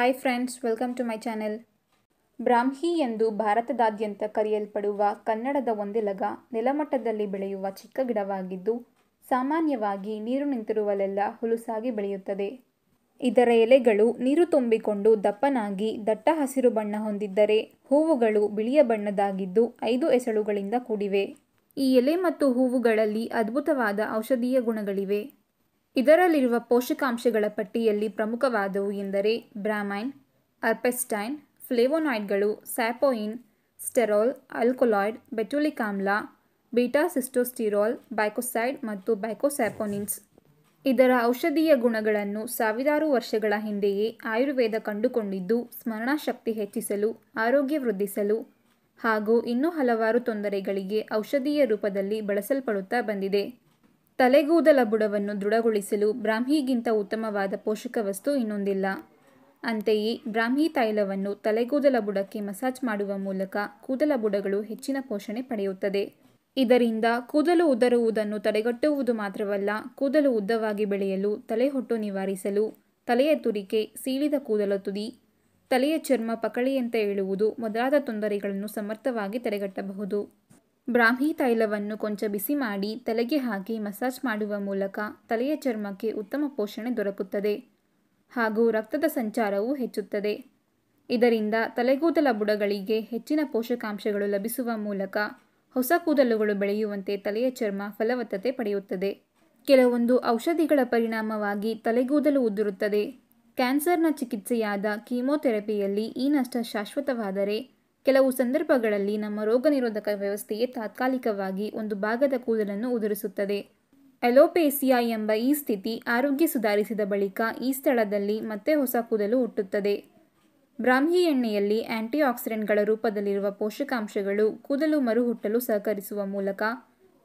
hi friends welcome to my channel Brahmi ಎಂದು ಭಾರತದಾದ್ಯಂತ ಕರೆಯಲ್ಪಡುವ ಕನ್ನಡದ ಒಂದೆಲಗ ನೆಲಮಟ್ಟದಲ್ಲಿ ಬೆಳೆಯುವ ಚಿಕ್ಕ ಗಿಡವಾಗಿದ್ದು ಸಾಮಾನ್ಯವಾಗಿ ನೀರು ನಿಂತಿರುವಲ್ಲೆಲ್ಲ ಹುಲುಸಾಗಿ ಬೆಳೆಯುತ್ತದೆ ಇದರ ಎಲೆಗಳು ನೀರು ತುಂಬಿಕೊಂಡು ದಪ್ಪನಾಗಿ ದಟ್ಟ ಹಸಿರು ಬಣ್ಣ ಹೊಂದಿದ್ದರೆ ಹೂವುಗಳು ಬಿಳಿಯ ಬಣ್ಣದಾಗಿದ್ದು ಐದು ಎಸಳುಗಳಿಂದ ಕೂಡಿವೆ ಈ ಎಲೆ ಮತ್ತು ಹೂವುಗಳಲ್ಲಿ ಅದ್ಭುತವಾದ ಔಷಧೀಯ ಗುಣಗಳಿವೆ ಇದರಲ್ಲಿರುವ ಪೋಷಕಾಂಶಗಳ ಪಟ್ಟಿಯಲ್ಲಿ ಪ್ರಮುಖವಾದವು ಎಂದರೆ ಬ್ರಾಮೈನ್ ಅರ್ಪೆಸ್ಟೈನ್ ಫ್ಲೇವೊನಾಯ್ಡ್ಗಳು ಸ್ಯಾಪೋಯಿನ್ ಸ್ಟೆರಾಲ್ ಆಲ್ಕೊಲಾಯ್ಡ್ ಬೆಟುಲಿಕ್ ಆಮ್ಲ ಬೀಟಾ ಬೈಕೋಸೈಡ್ ಮತ್ತು ಬೈಕೋಸ್ಯಾಪೋನಿನ್ಸ್ ಇದರ ಔಷಧೀಯ ಗುಣಗಳನ್ನು ಸಾವಿರಾರು ವರ್ಷಗಳ ಹಿಂದೆಯೇ ಆಯುರ್ವೇದ ಕಂಡುಕೊಂಡಿದ್ದು ಸ್ಮರಣಾಶಕ್ತಿ ಹೆಚ್ಚಿಸಲು ಆರೋಗ್ಯ ವೃದ್ಧಿಸಲು ಹಾಗೂ ಇನ್ನೂ ಹಲವಾರು ತೊಂದರೆಗಳಿಗೆ ಔಷಧೀಯ ರೂಪದಲ್ಲಿ ಬಳಸಲ್ಪಡುತ್ತಾ ಬಂದಿದೆ ತಲೆಗೂದಲ ಬುಡವನ್ನು ದೃಢಗೊಳಿಸಲು ಬ್ರಾಹ್ಮಿಗಿಂತ ಉತ್ತಮವಾದ ಪೋಷಕ ವಸ್ತು ಇನ್ನೊಂದಿಲ್ಲ ಅಂತೆಯೇ ಬ್ರಾಹ್ಮಿ ತೈಲವನ್ನು ತಲೆಗೂದಲ ಬುಡಕ್ಕೆ ಮಸಾಜ್ ಮಾಡುವ ಮೂಲಕ ಕೂದಲ ಬುಡಗಳು ಹೆಚ್ಚಿನ ಪೋಷಣೆ ಪಡೆಯುತ್ತದೆ ಇದರಿಂದ ಕೂದಲು ಉದರುವುದನ್ನು ತಡೆಗಟ್ಟುವುದು ಮಾತ್ರವಲ್ಲ ಕೂದಲು ಉದ್ದವಾಗಿ ಬೆಳೆಯಲು ತಲೆ ಹೊಟ್ಟು ನಿವಾರಿಸಲು ತಲೆಯ ತುರಿಕೆ ಸೀಳಿದ ಕೂದಲ ತುದಿ ತಲೆಯ ಚರ್ಮ ಪಕಳಿಯಂತೆ ಹೇಳುವುದು ಮೊದಲಾದ ತೊಂದರೆಗಳನ್ನು ಸಮರ್ಥವಾಗಿ ತಡೆಗಟ್ಟಬಹುದು ಬ್ರಾಹ್ಮಿ ತೈಲವನ್ನು ಕೊಂಚ ಬಿಸಿ ಮಾಡಿ ತಲೆಗೆ ಹಾಕಿ ಮಸಾಜ್ ಮಾಡುವ ಮೂಲಕ ತಲೆಯ ಚರ್ಮಕ್ಕೆ ಉತ್ತಮ ಪೋಷಣೆ ದೊರಕುತ್ತದೆ ಹಾಗೂ ರಕ್ತದ ಸಂಚಾರವೂ ಹೆಚ್ಚುತ್ತದೆ ಇದರಿಂದ ತಲೆಗೂದಲ ಬುಡಗಳಿಗೆ ಹೆಚ್ಚಿನ ಪೋಷಕಾಂಶಗಳು ಲಭಿಸುವ ಮೂಲಕ ಹೊಸ ಕೂದಲುಗಳು ಬೆಳೆಯುವಂತೆ ತಲೆಯ ಚರ್ಮ ಫಲವತ್ತತೆ ಪಡೆಯುತ್ತದೆ ಕೆಲವೊಂದು ಔಷಧಿಗಳ ಪರಿಣಾಮವಾಗಿ ತಲೆಗೂದಲು ಉದುರುತ್ತದೆ ಕ್ಯಾನ್ಸರ್ನ ಚಿಕಿತ್ಸೆಯಾದ ಕೀಮೋಥೆರಪಿಯಲ್ಲಿ ಈ ನಷ್ಟ ಶಾಶ್ವತವಾದರೆ ಕೆಲವು ಸಂದರ್ಭಗಳಲ್ಲಿ ನಮ್ಮ ರೋಗನಿರೋಧಕ ವ್ಯವಸ್ಥೆಯೇ ತಾತ್ಕಾಲಿಕವಾಗಿ ಒಂದು ಭಾಗದ ಕೂದಲನ್ನು ಉದುರಿಸುತ್ತದೆ ಎಲೋಪೇಸಿಯಾ ಎಂಬ ಈ ಸ್ಥಿತಿ ಆರೋಗ್ಯ ಸುಧಾರಿಸಿದ ಬಳಿಕ ಈ ಸ್ಥಳದಲ್ಲಿ ಮತ್ತೆ ಹೊಸ ಕೂದಲು ಹುಟ್ಟುತ್ತದೆ ಬ್ರಾಹ್ಮಿ ಎಣ್ಣೆಯಲ್ಲಿ ಆಂಟಿಆಕ್ಸಿಡೆಂಟ್ಗಳ ರೂಪದಲ್ಲಿರುವ ಪೋಷಕಾಂಶಗಳು ಕೂದಲು ಮರುಹುಟ್ಟಲು ಸಹಕರಿಸುವ ಮೂಲಕ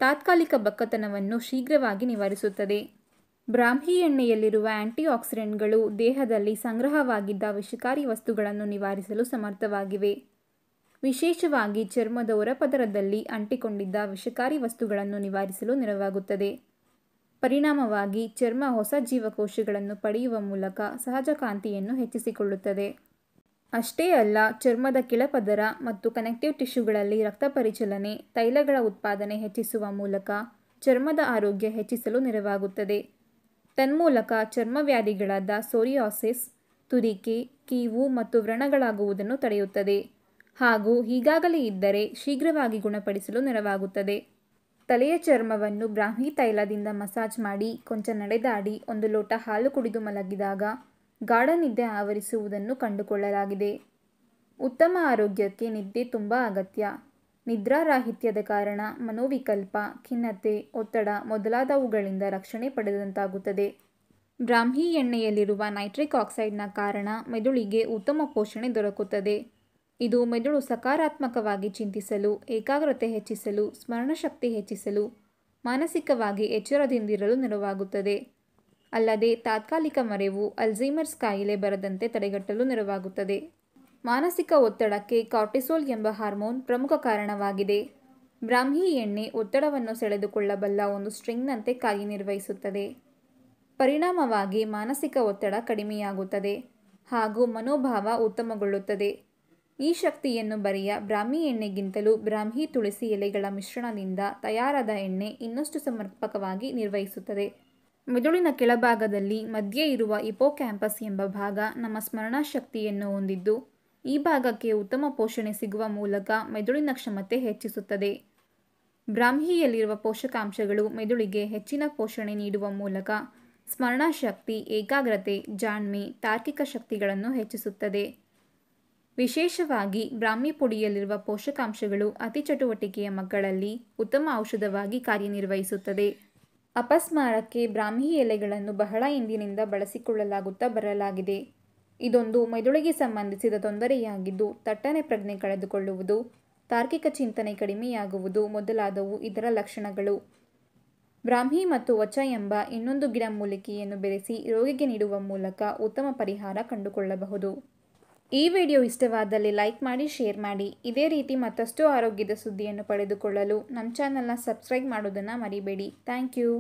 ತಾತ್ಕಾಲಿಕ ಬಕ್ಕತನವನ್ನು ಶೀಘ್ರವಾಗಿ ನಿವಾರಿಸುತ್ತದೆ ಬ್ರಾಹ್ಮಿ ಎಣ್ಣೆಯಲ್ಲಿರುವ ಆಂಟಿಆಕ್ಸಿಡೆಂಟ್ಗಳು ದೇಹದಲ್ಲಿ ಸಂಗ್ರಹವಾಗಿದ್ದ ವಿಷಕಾರಿ ವಸ್ತುಗಳನ್ನು ನಿವಾರಿಸಲು ಸಮರ್ಥವಾಗಿವೆ ವಿಶೇಷವಾಗಿ ಚರ್ಮದ ಹೊರಪದರದಲ್ಲಿ ಅಂಟಿಕೊಂಡಿದ್ದ ವಿಷಕಾರಿ ವಸ್ತುಗಳನ್ನು ನಿವಾರಿಸಲು ನೆರವಾಗುತ್ತದೆ ಪರಿಣಾಮವಾಗಿ ಚರ್ಮ ಹೊಸ ಜೀವಕೋಶಗಳನ್ನು ಪಡೆಯುವ ಮೂಲಕ ಸಹಜ ಕಾಂತಿಯನ್ನು ಹೆಚ್ಚಿಸಿಕೊಳ್ಳುತ್ತದೆ ಅಷ್ಟೇ ಅಲ್ಲ ಚರ್ಮದ ಕೆಳಪದರ ಮತ್ತು ಕನೆಕ್ಟಿವ್ ಟಿಶ್ಯೂಗಳಲ್ಲಿ ರಕ್ತ ಪರಿಚಲನೆ ತೈಲಗಳ ಉತ್ಪಾದನೆ ಹೆಚ್ಚಿಸುವ ಮೂಲಕ ಚರ್ಮದ ಆರೋಗ್ಯ ಹೆಚ್ಚಿಸಲು ನೆರವಾಗುತ್ತದೆ ತನ್ಮೂಲಕ ಚರ್ಮ ವ್ಯಾಧಿಗಳಾದ ಸೋರಿಯಾಸಿಸ್ ತುರಿಕೆ ಕೀವು ಮತ್ತು ವ್ರಣಗಳಾಗುವುದನ್ನು ತಡೆಯುತ್ತದೆ ಹಾಗೂ ಈಗಾಗಲೇ ಇದ್ದರೆ ಶೀಘ್ರವಾಗಿ ಗುಣಪಡಿಸಲು ನೆರವಾಗುತ್ತದೆ ತಲೆಯ ಚರ್ಮವನ್ನು ಬ್ರಾಹ್ಮಿ ತೈಲದಿಂದ ಮಸಾಜ್ ಮಾಡಿ ಕೊಂಚ ನಡೆದಾಡಿ ಒಂದು ಲೋಟ ಹಾಲು ಕುಡಿದು ಮಲಗಿದಾಗ ಗಾಢ ನಿದ್ದೆ ಆವರಿಸುವುದನ್ನು ಕಂಡುಕೊಳ್ಳಲಾಗಿದೆ ಉತ್ತಮ ಆರೋಗ್ಯಕ್ಕೆ ನಿದ್ದೆ ತುಂಬ ಅಗತ್ಯ ನಿದ್ರಾರಾಹಿತ್ಯದ ಕಾರಣ ಮನೋವಿಕಲ್ಪ ಖಿನ್ನತೆ ಒತ್ತಡ ಮೊದಲಾದವುಗಳಿಂದ ರಕ್ಷಣೆ ಪಡೆದಂತಾಗುತ್ತದೆ ಬ್ರಾಹ್ಮಿ ಎಣ್ಣೆಯಲ್ಲಿರುವ ನೈಟ್ರಿಕ್ ಆಕ್ಸೈಡ್ನ ಕಾರಣ ಮೆದುಳಿಗೆ ಉತ್ತಮ ಪೋಷಣೆ ದೊರಕುತ್ತದೆ ಇದು ಮೆದುಳು ಸಕಾರಾತ್ಮಕವಾಗಿ ಚಿಂತಿಸಲು ಏಕಾಗ್ರತೆ ಹೆಚ್ಚಿಸಲು ಸ್ಮರಣಶಕ್ತಿ ಹೆಚ್ಚಿಸಲು ಮಾನಸಿಕವಾಗಿ ಎಚ್ಚರದಿಂದಿರಲು ನೆರವಾಗುತ್ತದೆ ಅಲ್ಲದೆ ತಾತ್ಕಾಲಿಕ ಮರೆವು ಅಲ್ಝೀಮರ್ಸ್ ಕಾಯಿಲೆ ಬರದಂತೆ ತಡೆಗಟ್ಟಲು ನೆರವಾಗುತ್ತದೆ ಮಾನಸಿಕ ಒತ್ತಡಕ್ಕೆ ಕಾರ್ಟಿಸೋಲ್ ಎಂಬ ಹಾರ್ಮೋನ್ ಪ್ರಮುಖ ಕಾರಣವಾಗಿದೆ ಬ್ರಾಹ್ಮಿ ಎಣ್ಣೆ ಒತ್ತಡವನ್ನು ಸೆಳೆದುಕೊಳ್ಳಬಲ್ಲ ಒಂದು ಸ್ಟ್ರಿಂಗ್ನಂತೆ ಕಾರ್ಯನಿರ್ವಹಿಸುತ್ತದೆ ಪರಿಣಾಮವಾಗಿ ಮಾನಸಿಕ ಒತ್ತಡ ಕಡಿಮೆಯಾಗುತ್ತದೆ ಹಾಗೂ ಮನೋಭಾವ ಉತ್ತಮಗೊಳ್ಳುತ್ತದೆ ಈ ಶಕ್ತಿಯನ್ನು ಬರೆಯ ಬ್ರಾಹ್ಮಿ ಎಣ್ಣೆಗಿಂತಲೂ ಬ್ರಾಹ್ಮಿ ತುಳಸಿ ಎಲೆಗಳ ಮಿಶ್ರಣದಿಂದ ತಯಾರಾದ ಎಣ್ಣೆ ಇನ್ನಷ್ಟು ಸಮರ್ಪಕವಾಗಿ ನಿರ್ವಹಿಸುತ್ತದೆ ಮೆದುಳಿನ ಕೆಳಭಾಗದಲ್ಲಿ ಮಧ್ಯೆ ಇರುವ ಇಪೋ ಕ್ಯಾಂಪಸ್ ಎಂಬ ಭಾಗ ನಮ್ಮ ಸ್ಮರಣಾಶಕ್ತಿಯನ್ನು ಹೊಂದಿದ್ದು ಈ ಭಾಗಕ್ಕೆ ಉತ್ತಮ ಪೋಷಣೆ ಸಿಗುವ ಮೂಲಕ ಮೆದುಳಿನ ಕ್ಷಮತೆ ಹೆಚ್ಚಿಸುತ್ತದೆ ಬ್ರಾಹ್ಮಿಯಲ್ಲಿರುವ ಪೋಷಕಾಂಶಗಳು ಮೆದುಳಿಗೆ ಹೆಚ್ಚಿನ ಪೋಷಣೆ ನೀಡುವ ಮೂಲಕ ಸ್ಮರಣಾಶಕ್ತಿ ಏಕಾಗ್ರತೆ ಜಾಣ್ಮೆ ತಾರ್ಕಿಕ ಶಕ್ತಿಗಳನ್ನು ಹೆಚ್ಚಿಸುತ್ತದೆ ವಿಶೇಷವಾಗಿ ಬ್ರಾಹ್ಮಿ ಪುಡಿಯಲ್ಲಿರುವ ಪೋಷಕಾಂಶಗಳು ಅತಿ ಚಟುವಟಿಕೆಯ ಮಕ್ಕಳಲ್ಲಿ ಉತ್ತಮ ಔಷಧವಾಗಿ ಕಾರ್ಯನಿರ್ವಹಿಸುತ್ತದೆ ಅಪಸ್ಮಾರಕ್ಕೆ ಬ್ರಾಹ್ಮಿ ಎಲೆಗಳನ್ನು ಬಹಳ ಹಿಂದಿನಿಂದ ಬಳಸಿಕೊಳ್ಳಲಾಗುತ್ತಾ ಬರಲಾಗಿದೆ ಇದೊಂದು ಮೆದುಳಿಗೆ ಸಂಬಂಧಿಸಿದ ತೊಂದರೆಯಾಗಿದ್ದು ತಟ್ಟನೆ ಪ್ರಜ್ಞೆ ಕಳೆದುಕೊಳ್ಳುವುದು ತಾರ್ಕಿಕ ಚಿಂತನೆ ಕಡಿಮೆಯಾಗುವುದು ಮೊದಲಾದವು ಇದರ ಲಕ್ಷಣಗಳು ಬ್ರಾಹ್ಮಿ ಮತ್ತು ವಚ ಎಂಬ ಇನ್ನೊಂದು ಮೂಲಿಕೆಯನ್ನು ಬೆರೆಸಿ ರೋಗಿಗೆ ನೀಡುವ ಮೂಲಕ ಉತ್ತಮ ಪರಿಹಾರ ಕಂಡುಕೊಳ್ಳಬಹುದು ಈ ವಿಡಿಯೋ ಇಷ್ಟವಾದಲ್ಲಿ ಲೈಕ್ ಮಾಡಿ ಶೇರ್ ಮಾಡಿ ಇದೇ ರೀತಿ ಮತ್ತಷ್ಟು ಆರೋಗ್ಯದ ಸುದ್ದಿಯನ್ನು ಪಡೆದುಕೊಳ್ಳಲು ನಮ್ಮ ಚಾನಲ್ನ ಸಬ್ಸ್ಕ್ರೈಬ್ ಮಾಡೋದನ್ನು ಮರಿಬೇಡಿ ಥ್ಯಾಂಕ್ ಯು